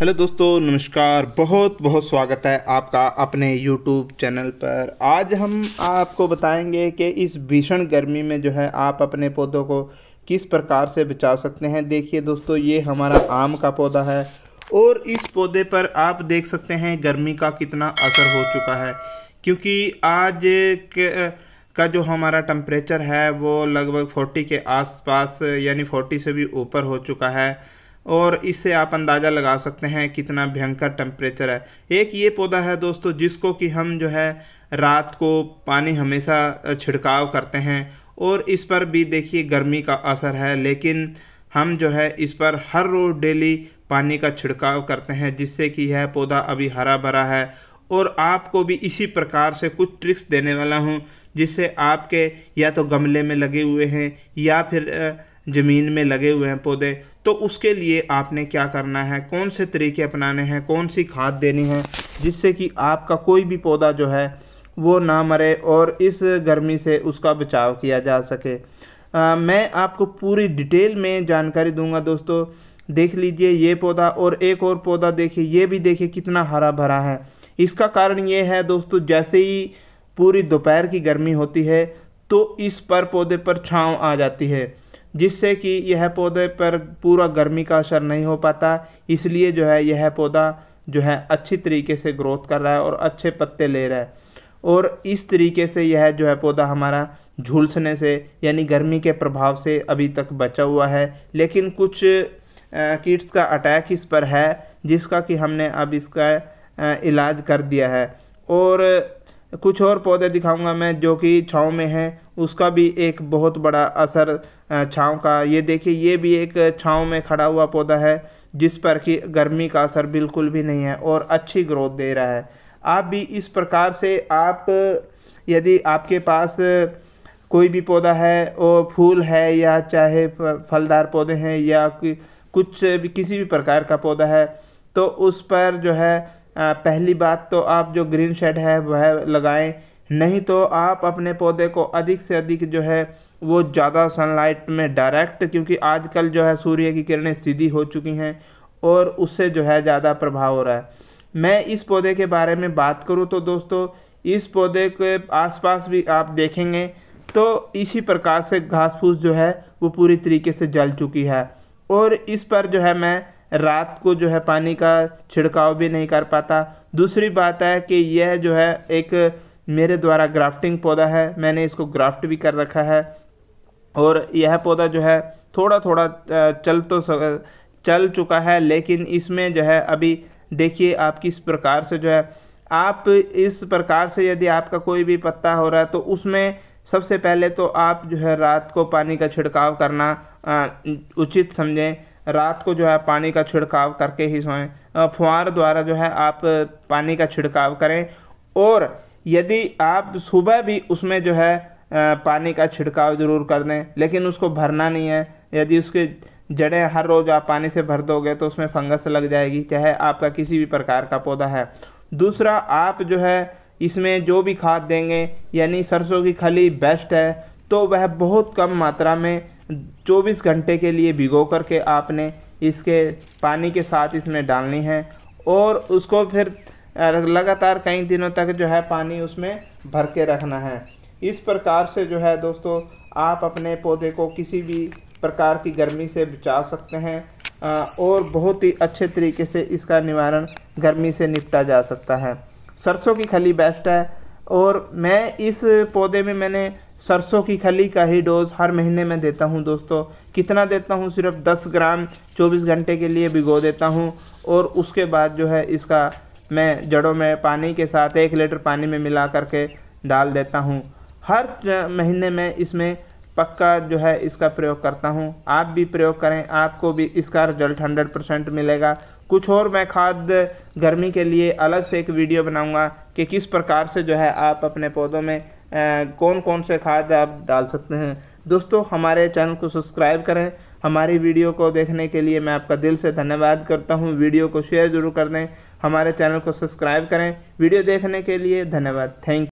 hello दोस्तों नमस्कार बहुत बहुत स्वागत है आपका अपने यूट्यूब चैनल पर आज हम आपको बताएंगे कि इस भीषण गर्मी में जो है आप अपने पौधों को किस प्रकार से बचा सकते हैं देखिए दोस्तों ये हमारा आम का पौधा है और इस पौधे पर आप देख सकते हैं गर्मी का कितना असर हो चुका है क्योंकि आज का जो हमारा टम्परेचर है वो लगभग 40 के आसपास यानी 40 से भी ऊपर हो चुका है और इससे आप अंदाज़ा लगा सकते हैं कितना भयंकर टेम्परेचर है एक ये पौधा है दोस्तों जिसको कि हम जो है रात को पानी हमेशा छिड़काव करते हैं और इस पर भी देखिए गर्मी का असर है लेकिन हम जो है इस पर हर रोज़ डेली पानी का छिड़काव करते हैं जिससे कि यह पौधा अभी हरा भरा है और आपको भी इसी प्रकार से कुछ ट्रिक्स देने वाला हूँ जिससे आपके या तो गमले में लगे हुए हैं या फिर ज़मीन में लगे हुए हैं पौधे तो उसके लिए आपने क्या करना है कौन से तरीके अपनाने हैं कौन सी खाद देनी है जिससे कि आपका कोई भी पौधा जो है वो ना मरे और इस गर्मी से उसका बचाव किया जा सके आ, मैं आपको पूरी डिटेल में जानकारी दूंगा दोस्तों देख लीजिए ये पौधा और एक और पौधा देखिए ये भी देखिए कितना हरा भरा है इसका कारण ये है दोस्तों जैसे ही पूरी दोपहर की गर्मी होती है तो इस पर पौधे पर छाँव आ जाती है जिससे कि यह पौधे पर पूरा गर्मी का असर नहीं हो पाता इसलिए जो है यह पौधा जो है अच्छी तरीके से ग्रोथ कर रहा है और अच्छे पत्ते ले रहा है और इस तरीके से यह जो है पौधा हमारा झुलसने से यानी गर्मी के प्रभाव से अभी तक बचा हुआ है लेकिन कुछ कीट्स का अटैक इस पर है जिसका कि हमने अब इसका इलाज कर दिया है और कुछ और पौधे दिखाऊंगा मैं जो कि छाँव में हैं उसका भी एक बहुत बड़ा असर छाँव का ये देखिए ये भी एक छाँव में खड़ा हुआ पौधा है जिस पर कि गर्मी का असर बिल्कुल भी नहीं है और अच्छी ग्रोथ दे रहा है आप भी इस प्रकार से आप यदि आपके पास कोई भी पौधा है वो फूल है या चाहे फलदार पौधे हैं या कुछ भी किसी भी प्रकार का पौधा है तो उस पर जो है पहली बात तो आप जो ग्रीन शेड है वह लगाएं नहीं तो आप अपने पौधे को अधिक से अधिक जो है वो ज़्यादा सनलाइट में डायरेक्ट क्योंकि आजकल जो है सूर्य की किरणें सीधी हो चुकी हैं और उससे जो है ज़्यादा प्रभाव हो रहा है मैं इस पौधे के बारे में बात करूँ तो दोस्तों इस पौधे के आसपास भी आप देखेंगे तो इसी प्रकार से घास फूस जो है वो पूरी तरीके से जल चुकी है और इस पर जो है मैं रात को जो है पानी का छिड़काव भी नहीं कर पाता दूसरी बात है कि यह जो है एक मेरे द्वारा ग्राफ्टिंग पौधा है मैंने इसको ग्राफ्ट भी कर रखा है और यह पौधा जो है थोड़ा थोड़ा चल तो चल चुका है लेकिन इसमें जो है अभी देखिए आप किस प्रकार से जो है आप इस प्रकार से यदि आपका कोई भी पत्ता हो रहा है तो उसमें सबसे पहले तो आप जो है रात को पानी का छिड़काव करना उचित समझें रात को जो है पानी का छिड़काव करके ही सोएं फुहार द्वारा जो है आप पानी का छिड़काव करें और यदि आप सुबह भी उसमें जो है पानी का छिड़काव ज़रूर कर दें लेकिन उसको भरना नहीं है यदि उसके जड़ें हर रोज़ आप पानी से भर दोगे तो उसमें फंगस लग जाएगी चाहे आपका किसी भी प्रकार का पौधा है दूसरा आप जो है इसमें जो भी खाद देंगे यानी सरसों की खली बेस्ट है तो वह बहुत कम मात्रा में 24 घंटे के लिए भिगो करके आपने इसके पानी के साथ इसमें डालनी है और उसको फिर लगातार कई दिनों तक जो है पानी उसमें भर के रखना है इस प्रकार से जो है दोस्तों आप अपने पौधे को किसी भी प्रकार की गर्मी से बचा सकते हैं और बहुत ही अच्छे तरीके से इसका निवारण गर्मी से निपटा जा सकता है सरसों की खली बेस्ट है और मैं इस पौधे में मैंने सरसों की खली का ही डोज हर महीने में देता हूँ दोस्तों कितना देता हूँ सिर्फ 10 ग्राम 24 घंटे के लिए भिगो देता हूँ और उसके बाद जो है इसका मैं जड़ों में पानी के साथ एक लीटर पानी में मिला करके डाल देता हूँ हर महीने में इसमें पक्का जो है इसका प्रयोग करता हूँ आप भी प्रयोग करें आपको भी इसका रिजल्ट हंड्रेड परसेंट मिलेगा कुछ और मैं खाद गर्मी के लिए अलग से एक वीडियो बनाऊंगा कि किस प्रकार से जो है आप अपने पौधों में कौन कौन से खाद आप डाल सकते हैं दोस्तों हमारे चैनल को सब्सक्राइब करें हमारी वीडियो को देखने के लिए मैं आपका दिल से धन्यवाद करता हूँ वीडियो को शेयर जरूर कर दें हमारे चैनल को सब्सक्राइब करें वीडियो देखने के लिए धन्यवाद थैंक